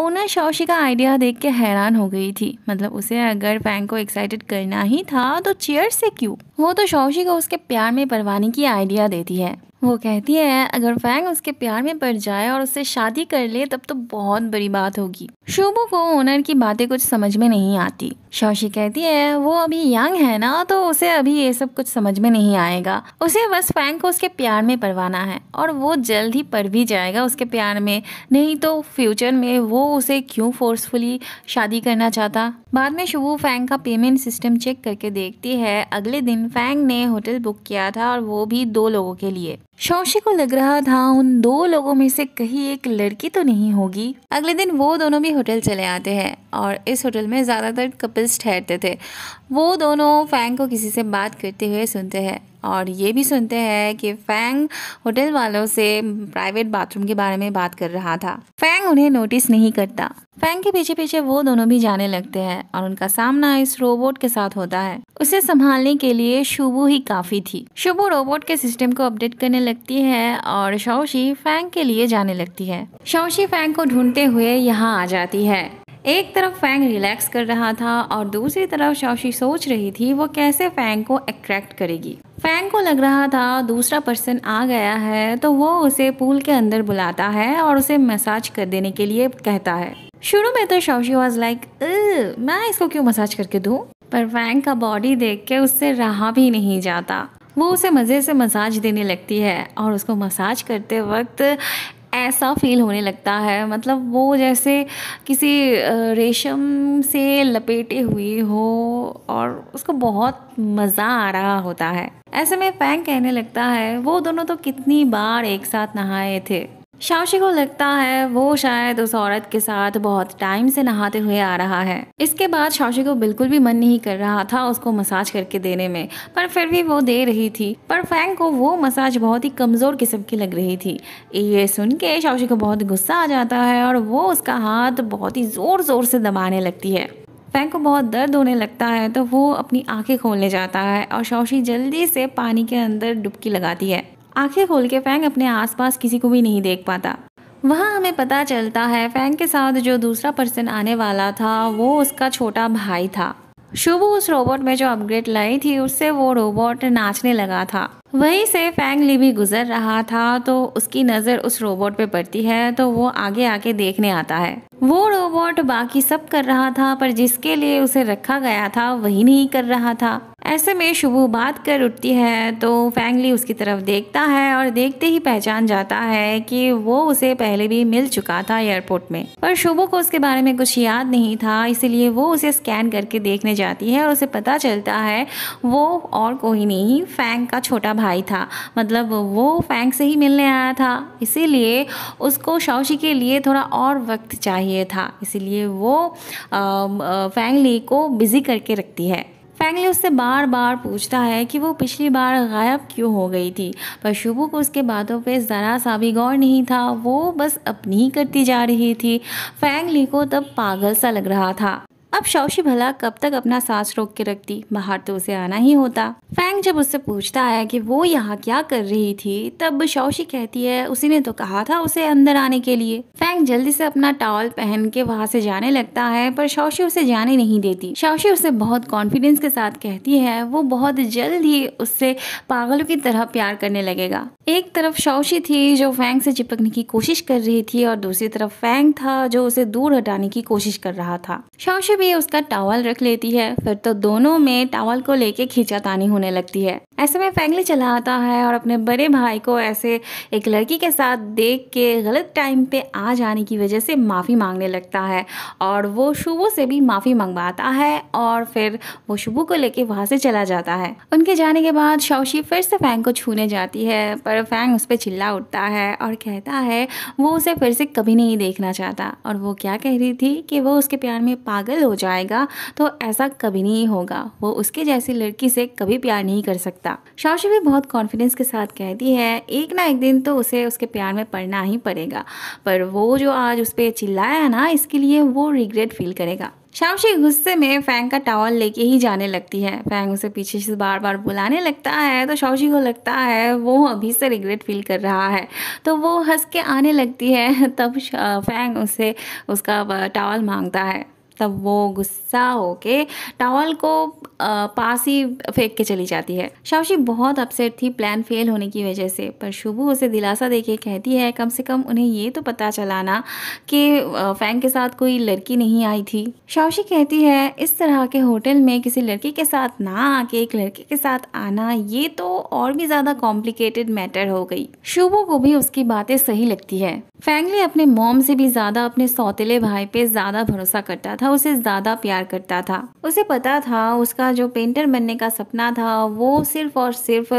owner शौशी का idea देख के हैरान हो गई थी मतलब उसे अगर फैंग को एक्साइटेड करना ही था तो चेयर से क्यों वो तो शौशी को उसके प्यार में परवाने की आइडिया देती है वो कहती है अगर फैंग उसके प्यार में पड़ जाए और उससे शादी कर ले तब तो बहुत बड़ी बात होगी शुभू को ओनर की बातें कुछ समझ में नहीं आती शौशी कहती है वो अभी यंग है ना तो उसे अभी ये सब कुछ समझ में नहीं आएगा उसे बस फैंग को उसके प्यार में पड़वाना है और वो जल्द ही पड़ भी जाएगा उसके प्यार में नहीं तो फ्यूचर में वो उसे क्यों फोर्सफुली शादी करना चाहता बाद में शुभू फैंग का पेमेंट सिस्टम चेक करके देखती है अगले दिन फैंग ने होटल बुक किया था और वो भी दो लोगों के लिए शौशी को लग रहा था उन दो लोगों में से कहीं एक लड़की तो नहीं होगी अगले दिन वो दोनों भी होटल चले आते हैं और इस होटल में ज़्यादातर कपल्स ठहरते थे वो दोनों फैंग को किसी से बात करते हुए सुनते हैं और ये भी सुनते हैं कि फैंग होटल वालों से प्राइवेट बाथरूम के बारे में बात कर रहा था फैंग उन्हें नोटिस नहीं करता फैंग के पीछे पीछे वो दोनों भी जाने लगते हैं और उनका सामना इस रोबोट के साथ होता है उसे संभालने के लिए शुभू ही काफी थी शुभू रोबोट के सिस्टम को अपडेट करने लगती है और शौशी फैंग के लिए जाने लगती है शौशी फैंग को ढूंढते हुए यहाँ आ जाती है एक तरफ फैंग रिलैक्स कर रहा था और दूसरी तरफ शौशी सोच रही थी वो कैसे फैंग को अट्रैक्ट करेगी फैंग को लग रहा था दूसरा पर्सन आ गया है तो वो उसे पूल के अंदर बुलाता है और उसे मसाज कर देने के लिए कहता है शुरू में तो शौशी वॉज लाइक मैं इसको क्यों मसाज करके दू पर फैंग का बॉडी देख के उससे रहा भी नहीं जाता वो उसे मज़े से मसाज देने लगती है और उसको मसाज करते वक्त ऐसा फील होने लगता है मतलब वो जैसे किसी रेशम से लपेटे हुए हो और उसको बहुत मज़ा आ रहा होता है ऐसे में फैंग कहने लगता है वो दोनों तो कितनी बार एक साथ नहाए थे शावशी को लगता है वो शायद उस औरत के साथ बहुत टाइम से नहाते हुए आ रहा है इसके बाद शावशी को बिल्कुल भी मन नहीं कर रहा था उसको मसाज करके देने में पर फिर भी वो दे रही थी पर फैंग को वो मसाज बहुत ही कमज़ोर किस्म की लग रही थी ये सुन के शावशी को बहुत गुस्सा आ जाता है और वो उसका हाथ बहुत ही ज़ोर ज़ोर से दबाने लगती है फैंग को बहुत दर्द होने लगता है तो वो अपनी आंखें खोलने जाता है और शौशी जल्दी से पानी के अंदर डुबकी लगाती है आंखें खोल के फैंग अपने आसपास किसी को भी नहीं देख पाता वहाँ हमें पता चलता है फैंग के साथ जो दूसरा पर्सन आने वाला था वो उसका छोटा भाई था शुभ उस रोबोट में जो अपग्रेड लाई थी उससे वो रोबोट नाचने लगा था वहीं से फैंग ली भी गुजर रहा था तो उसकी नज़र उस रोबोट पे पड़ती है तो वो आगे आके देखने आता है वो रोबोट बाकी सब कर रहा था पर जिसके लिए उसे रखा गया था वही नहीं कर रहा था ऐसे में शुभ बात कर उठती है तो फैंगली उसकी तरफ देखता है और देखते ही पहचान जाता है कि वो उसे पहले भी मिल चुका था एयरपोर्ट में पर शुभ को उसके बारे में कुछ याद नहीं था इसीलिए वो उसे स्कैन करके देखने जाती है और उसे पता चलता है वो और कोई नहीं फैंग का छोटा भाई था मतलब वो फैंग से ही मिलने आया था इसीलिए उसको शौशी के लिए थोड़ा और वक्त चाहिए था इसीलिए वो फैंगली को बिज़ी करके रखती है पैंगली उससे बार बार पूछता है कि वो पिछली बार गायब क्यों हो गई थी पर शुभू को उसके बातों पे ज़रा सा भी गौर नहीं था वो बस अपनी ही करती जा रही थी फैंगली को तब पागल सा लग रहा था अब शौशी भला कब तक अपना सांस रोक के रखती बाहर तो उसे आना ही होता फैंग जब उससे पूछता है कि वो यहाँ क्या कर रही थी तब शौशी कहती है उसी ने तो कहा था उसे अंदर आने के लिए फैंग जल्दी से अपना टॉवल पहन के वहाँ से जाने लगता है पर शौशी उसे जाने नहीं देती शौशी उसे बहुत कॉन्फिडेंस के साथ कहती है वो बहुत जल्द ही उससे पागलों की तरह प्यार करने लगेगा एक तरफ शौशी थी जो फैंग से चिपकने की कोशिश कर रही थी और दूसरी तरफ फैंग था जो उसे दूर हटाने की कोशिश कर रहा था शौशी भी उसका टावल रख लेती है फिर तो दोनों में टावल को लेके खींचातानी होने लगती है ऐसे में फैंगली चला आता है और अपने बड़े भाई को ऐसे एक लड़की के साथ देख के गलत टाइम पे आ जाने की वजह से माफ़ी मांगने लगता है और वो शुभो से भी माफ़ी मंगवाता है और फिर वो शुभो को लेके वहाँ से चला जाता है उनके जाने के बाद शौशी फिर से फैंग को छूने जाती है पर फैंग उस पर चिल्ला उठता है और कहता है वो उसे फिर से कभी नहीं देखना चाहता और वो क्या कह रही थी कि वो उसके प्यार में पागल हो हो जाएगा तो ऐसा कभी नहीं होगा वो उसके जैसी लड़की से कभी प्यार नहीं कर सकता शाशु भी बहुत कॉन्फिडेंस के साथ कहती है एक ना एक दिन तो उसे उसके प्यार में पड़ना ही पड़ेगा पर वो जो आज उस पर चिल्लाया ना इसके लिए वो रिग्रेट फील करेगा शामशी गुस्से में फैंग का टावल लेके ही जाने लगती है फैंग उसे पीछे से बार बार बुलाने लगता है तो शावशी को लगता है वो अभी से रिग्रेट फील कर रहा है तो वो हंस के आने लगती है तब फैंग उसे उसका टावल मांगता है तब वो गुस्सा होके टावल को पास ही फेंक के चली जाती है शावशी बहुत अपसेट थी प्लान फेल होने की वजह से पर शुभू उसे दिलासा देके कहती है कम से कम उन्हें ये तो पता चलाना कि फैंग के साथ कोई लड़की नहीं आई थी शावशी कहती है इस तरह के होटल में किसी लड़की के साथ ना आके एक लड़के के साथ आना ये तो और भी ज़्यादा कॉम्प्लिकेटेड मैटर हो गई शुभू को भी उसकी बातें सही लगती है फैंगली अपने मोम से भी ज़्यादा अपने सौतेले भाई पे ज़्यादा भरोसा करता था था उसे ज़्यादा प्यार करता था उसे पता था उसका जो पेंटर बनने का सपना था वो सिर्फ और सिर्फ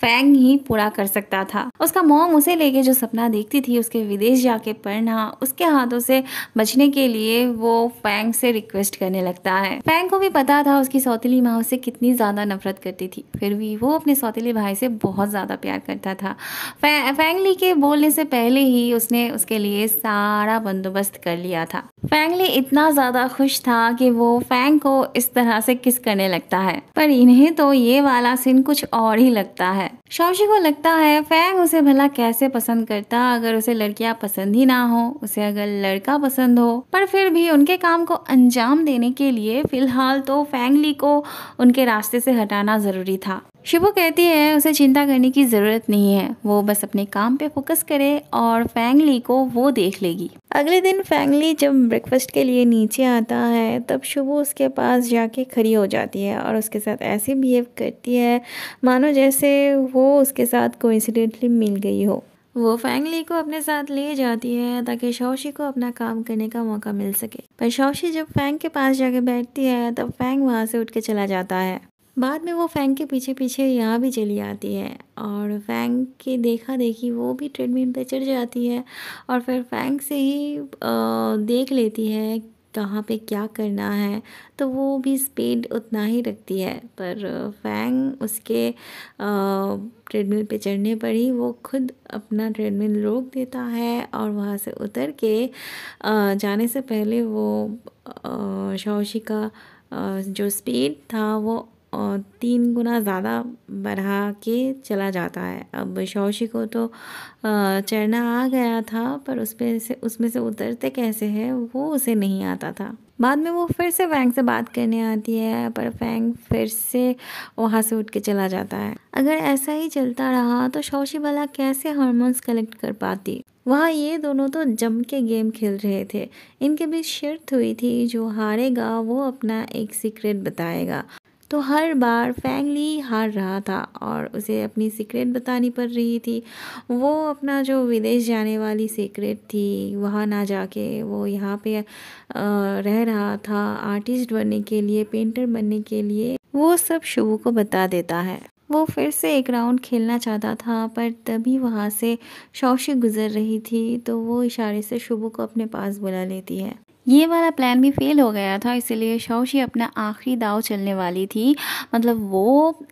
फैंग ही पूरा कर सकता था उसका मोम उसे लेके जो सपना देखती थी उसके विदेश जाके पढ़ना उसके हाथों से बचने के लिए वो फैंग से रिक्वेस्ट करने लगता है फैंग को भी पता था उसकी सौतीली माँ उसे कितनी ज़्यादा नफरत करती थी फिर भी वो अपने सौतीली भाई से बहुत ज़्यादा प्यार करता था फैंगली के बोलने से पहले ही उसने उसके लिए सारा बंदोबस्त कर लिया था फैंगली इतना ज्यादा खुश था कि वो फैंग को इस तरह से किस करने लगता है पर इन्हें तो ये वाला सीन कुछ और ही लगता है शौशी को लगता है फैंग उसे भला कैसे पसंद करता अगर उसे लड़कियां पसंद ही ना हो उसे अगर लड़का पसंद हो पर फिर भी उनके काम को अंजाम देने के लिए फिलहाल तो फैंगली को उनके रास्ते से हटाना जरूरी था शिबू कहती है उसे चिंता करने की ज़रूरत नहीं है वो बस अपने काम पे फोकस करे और फैंगली को वो देख लेगी अगले दिन फैंगली जब ब्रेकफास्ट के लिए नीचे आता है तब शुभ उसके पास जाके खड़ी हो जाती है और उसके साथ ऐसे बिहेव करती है मानो जैसे वो उसके साथ कोइंसिडेंटली मिल गई हो वो फैंगली को अपने साथ ले जाती है ताकि शौशी को अपना काम करने का मौका मिल सके पर शौशी जब फैंग के पास जाके बैठती है तब फैंग वहाँ से उठ के चला जाता है बाद में वो फैंग के पीछे पीछे यहाँ भी चली आती है और फैंग के देखा देखी वो भी ट्रेडमिल पे चढ़ जाती है और फिर फैंग से ही देख लेती है कहाँ पे क्या करना है तो वो भी स्पीड उतना ही रखती है पर फैंग उसके ट्रेडमिल पे चढ़ने पर ही वो खुद अपना ट्रेडमिल रोक देता है और वहाँ से उतर के जाने से पहले वो शौशी का जो स्पीड था वो और तीन गुना ज़्यादा बढ़ा के चला जाता है अब शौशी को तो चढ़ना आ गया था पर उसमें से उसमें से उतरते कैसे है वो उसे नहीं आता था बाद में वो फिर से फैंग से बात करने आती है पर फैंग फिर से वहाँ से उठ के चला जाता है अगर ऐसा ही चलता रहा तो शौशी भला कैसे हारमोन्स कलेक्ट कर पाती वहाँ ये दोनों तो जम के गेम खेल रहे थे इनके बीच शर्त हुई थी जो हारेगा वो अपना एक सीक्रेट बताएगा तो हर बार फैंगली हार रहा था और उसे अपनी सीक्रेट बतानी पड़ रही थी वो अपना जो विदेश जाने वाली सीक्रेट थी वहाँ ना जाके वो यहाँ पे रह रहा था आर्टिस्ट बनने के लिए पेंटर बनने के लिए वो सब शुभ को बता देता है वो फिर से एक राउंड खेलना चाहता था पर तभी वहाँ से शौशी गुज़र रही थी तो वो इशारे से शुभ को अपने पास बुला लेती है ये वाला प्लान भी फेल हो गया था इसीलिए शौशी अपना आखिरी दाव चलने वाली थी मतलब वो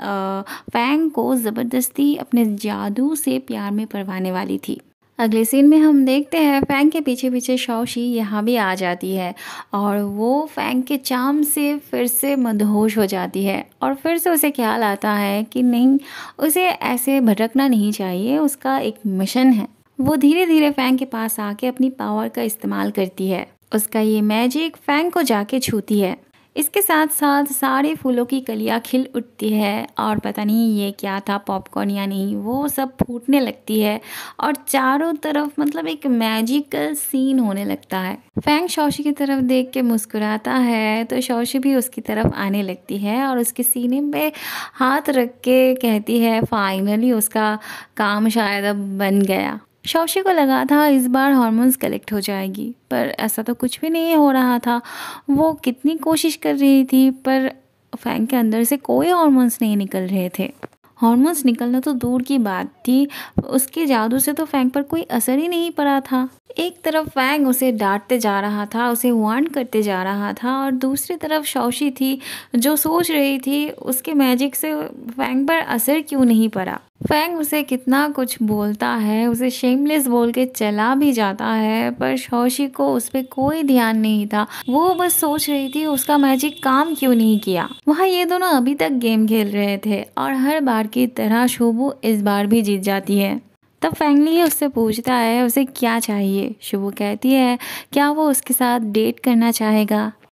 फैंग को ज़बरदस्ती अपने जादू से प्यार में परवाने वाली थी अगले सीन में हम देखते हैं फैंग के पीछे पीछे शौशी यहाँ भी आ जाती है और वो फैंग के चाम से फिर से मदहोश हो जाती है और फिर से उसे ख्याल आता है कि नहीं उसे ऐसे भटकना नहीं चाहिए उसका एक मिशन है वो धीरे धीरे फैंग के पास आके अपनी पावर का इस्तेमाल करती है उसका ये मैजिक फैंग को जाके छूती है इसके साथ साथ सारे फूलों की कलियाँ खिल उठती है और पता नहीं ये क्या था पॉपकॉर्न या नहीं वो सब फूटने लगती है और चारों तरफ मतलब एक मैजिकल सीन होने लगता है फैंग शौशी की तरफ देख के मुस्कुराता है तो शौशी भी उसकी तरफ आने लगती है और उसके सीने पे हाथ रख के कहती है फाइनली उसका काम शायद अब बन गया शौशी को लगा था इस बार हार्मोन्स कलेक्ट हो जाएगी पर ऐसा तो कुछ भी नहीं हो रहा था वो कितनी कोशिश कर रही थी पर फैंक के अंदर से कोई हार्मोन्स नहीं निकल रहे थे हार्मोन्स निकलना तो दूर की बात थी उसके जादू से तो फैंक पर कोई असर ही नहीं पड़ा था एक तरफ वैंग उसे डांटते जा रहा था उसे वार्न करते जा रहा था और दूसरी तरफ शौशी थी जो सोच रही थी उसके मैजिक से फैंग पर असर क्यों नहीं पड़ा फैंग उसे कितना कुछ बोलता है उसे शेमलेस बोल के चला भी जाता है पर शौशी को उस पर कोई ध्यान नहीं था वो बस सोच रही थी उसका मैजिक काम क्यों नहीं किया वहाँ ये दोनों अभी तक गेम खेल रहे थे और हर बार की तरह शोबू इस बार भी जीत जाती है तब फैंगली उससे पूछता है उसे क्या चाहिए शुभ कहती है क्या वो उसके साथ डेट करना चाहेगा